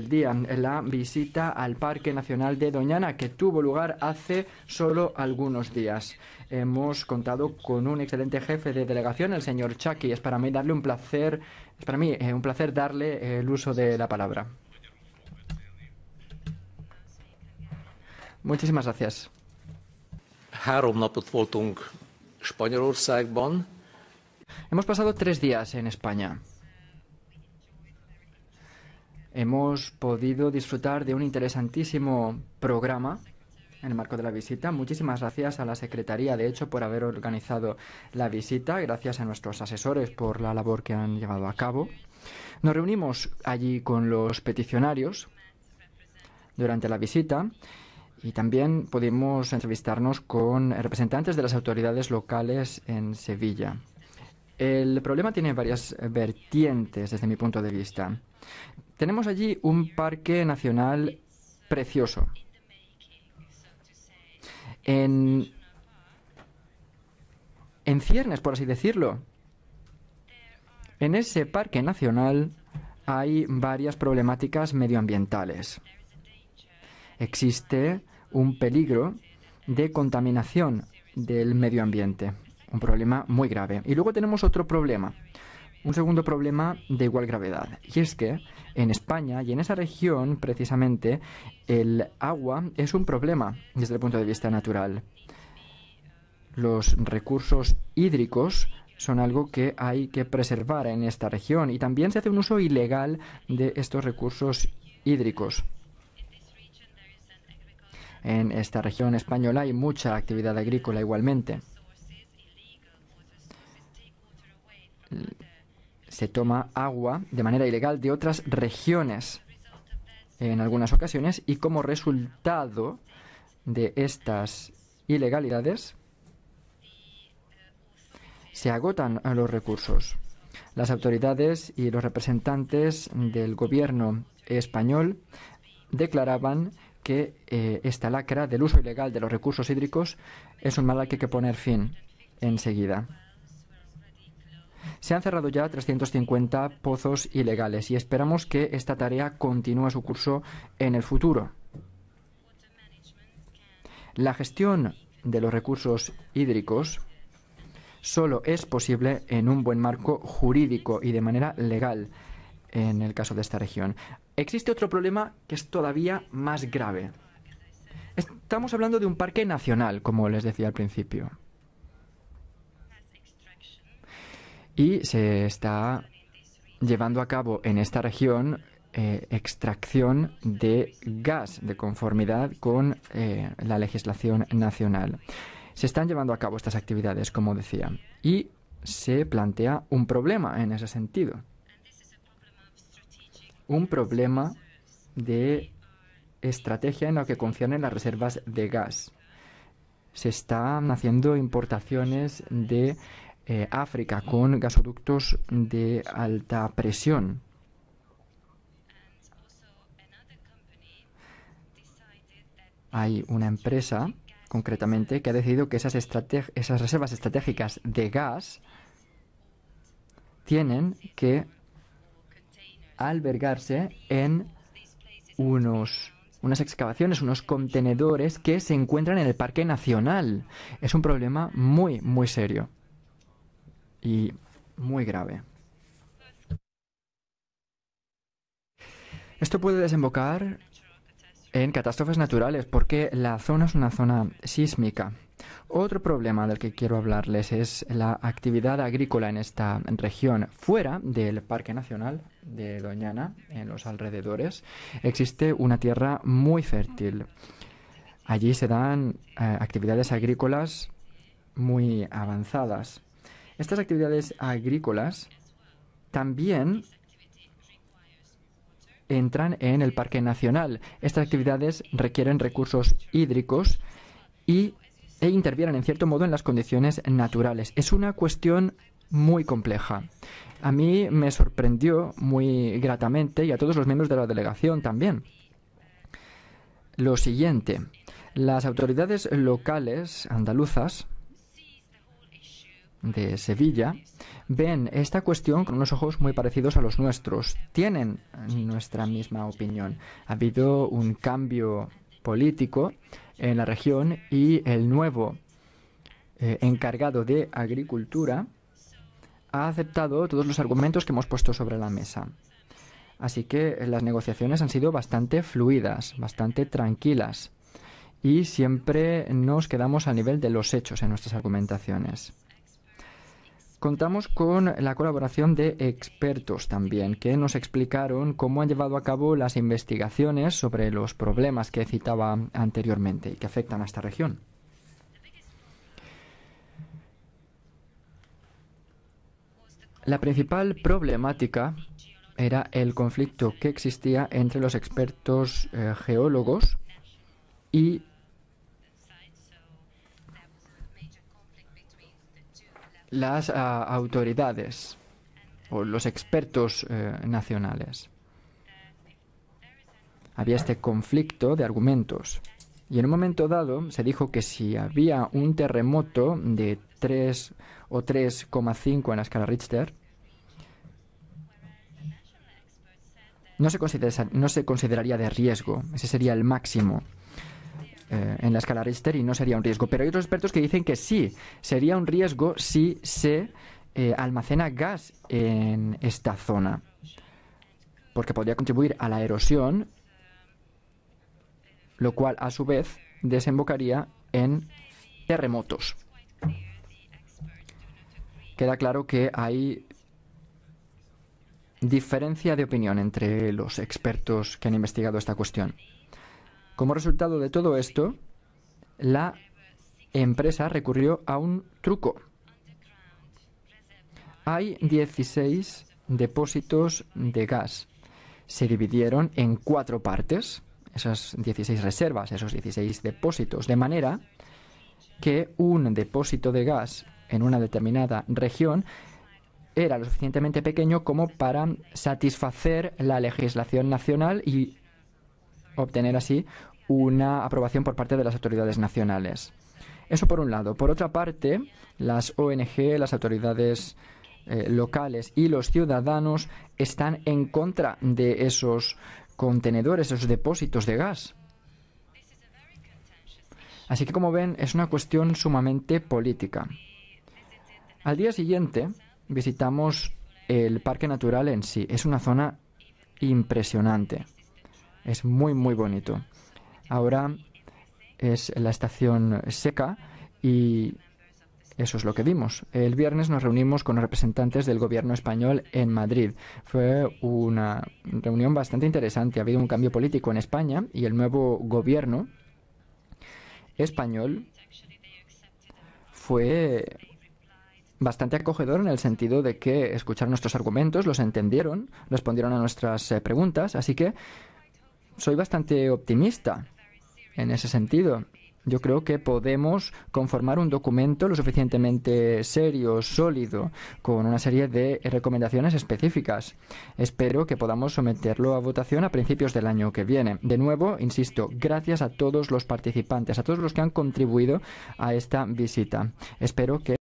el en la visita al Parque Nacional de Doñana que tuvo lugar hace solo algunos días. Hemos contado con un excelente jefe de delegación, el señor Chucky. Es para mí darle un placer, para mí eh, un placer darle eh, el uso de la palabra. Muchísimas gracias. Hemos pasado tres días en España hemos podido disfrutar de un interesantísimo programa en el marco de la visita. Muchísimas gracias a la Secretaría, de hecho, por haber organizado la visita, gracias a nuestros asesores por la labor que han llevado a cabo. Nos reunimos allí con los peticionarios durante la visita y también pudimos entrevistarnos con representantes de las autoridades locales en Sevilla. El problema tiene varias vertientes desde mi punto de vista. Tenemos allí un parque nacional precioso. En, ciernes, por así decirlo. En ese parque nacional hay varias problemáticas medioambientales. Existe un peligro de contaminación del medio ambiente, un problema muy grave. Y luego tenemos otro problema un segundo problema de igual gravedad. Y es que en España y en esa región, precisamente, el agua es un problema desde el punto de vista natural. Los recursos hídricos son algo que hay que preservar en esta región y también se hace un uso ilegal de estos recursos hídricos. En esta región española hay mucha actividad agrícola igualmente se toma agua de manera ilegal de otras regiones en algunas ocasiones y como resultado de estas ilegalidades se agotan los recursos. Las autoridades y los representantes del gobierno español declaraban que eh, esta lacra del uso ilegal de los recursos hídricos es un mal que hay que poner fin enseguida. Se han cerrado ya 350 pozos ilegales y esperamos que esta tarea continúe su curso en el futuro. La gestión de los recursos hídricos solo es posible en un buen marco jurídico y de manera legal en el caso de esta región. Existe otro problema que es todavía más grave. Estamos hablando de un parque nacional, como les decía al principio. y se está llevando a cabo en esta región eh, extracción de gas de conformidad con eh, la legislación nacional. Se están llevando a cabo estas actividades, como decía, y se plantea un problema en ese sentido. Un problema de estrategia en lo que concierne las reservas de gas. Se están haciendo importaciones de eh, África con gasoductos de alta presión. Hay una empresa, concretamente, que ha decidido que esas, reservas estratégicas de gas tienen que albergarse en unos unas excavaciones, unos contenedores que se encuentran en el Parque Nacional. Es un problema muy, muy serio y muy grave. Esto puede desembocar en catástrofes naturales porque la zona es una zona sísmica. Otro problema del que quiero hablarles es la actividad agrícola en esta región. Fuera del Parque Nacional de Doñana, en los alrededores, existe una tierra muy fértil. Allí se dan eh, actividades agrícolas muy avanzadas. Estas actividades agrícolas también entran en el Parque Nacional. Estas actividades requieren recursos hídricos e intervienen en cierto modo en las condiciones naturales. Es una cuestión muy compleja. A mí me sorprendió muy gratamente y a todos los miembros de la delegación también. Lo siguiente, las autoridades locales andaluzas de Sevilla ven esta cuestión con unos ojos muy parecidos a los nuestros. Tienen nuestra misma opinión. Ha habido un cambio político en la región y el nuevo eh, encargado de agricultura ha aceptado todos los argumentos que hemos puesto sobre la mesa. Así que las negociaciones han sido bastante fluidas, bastante tranquilas y siempre nos quedamos al nivel de los hechos en nuestras argumentaciones. Contamos con la colaboración de expertos también, que nos explicaron cómo han llevado a cabo las investigaciones sobre los problemas que citaba anteriormente y que afectan a esta región. La principal problemática era el conflicto que existía entre los expertos eh, geólogos y las ah, autoridades o los expertos eh, nacionales. Había este conflicto de argumentos. Y en un momento dado se dijo que si había un terremoto de 3 o 3,5 en la escala Richter, no se, no se consideraría de riesgo. Ese sería el máximo. Eh, en la escala Richter y no sería un riesgo. Pero hay otros expertos que dicen que sí, sería un riesgo si se eh, almacena gas en esta zona, porque podría contribuir a la erosión, lo cual a su vez desembocaría en terremotos. Queda claro que hay diferencia de opinión entre los expertos que han investigado esta cuestión. Como resultado de todo esto, la empresa recurrió a un truco. Hay 16 depósitos de gas. Se dividieron en cuatro partes, esas 16 reservas, esos 16 depósitos, de manera que un depósito de gas en una determinada región era lo suficientemente pequeño como para satisfacer la legislación nacional y obtener así una aprobación por parte de las autoridades nacionales. Eso por un lado. Por otra parte, las ONG, las autoridades eh, locales y los ciudadanos están en contra de esos contenedores, esos depósitos de gas. Así que como ven, es una cuestión sumamente política. Al día siguiente visitamos el parque natural en sí. Es una zona impresionante. Es muy, muy bonito. Ahora es la estación seca y eso es lo que vimos. El viernes nos reunimos con los representantes del gobierno español en Madrid. Fue una reunión bastante interesante. Ha habido un cambio político en España y el nuevo gobierno español fue bastante acogedor en el sentido de que escucharon nuestros argumentos, los entendieron, respondieron a nuestras eh, preguntas, así que soy bastante optimista en ese sentido. Yo creo que podemos conformar un documento lo suficientemente serio, sólido, con una serie de recomendaciones específicas. Espero que podamos someterlo a votación a principios del año que viene. De nuevo, insisto, gracias a todos los participantes, a todos los que han contribuido a esta visita. Espero que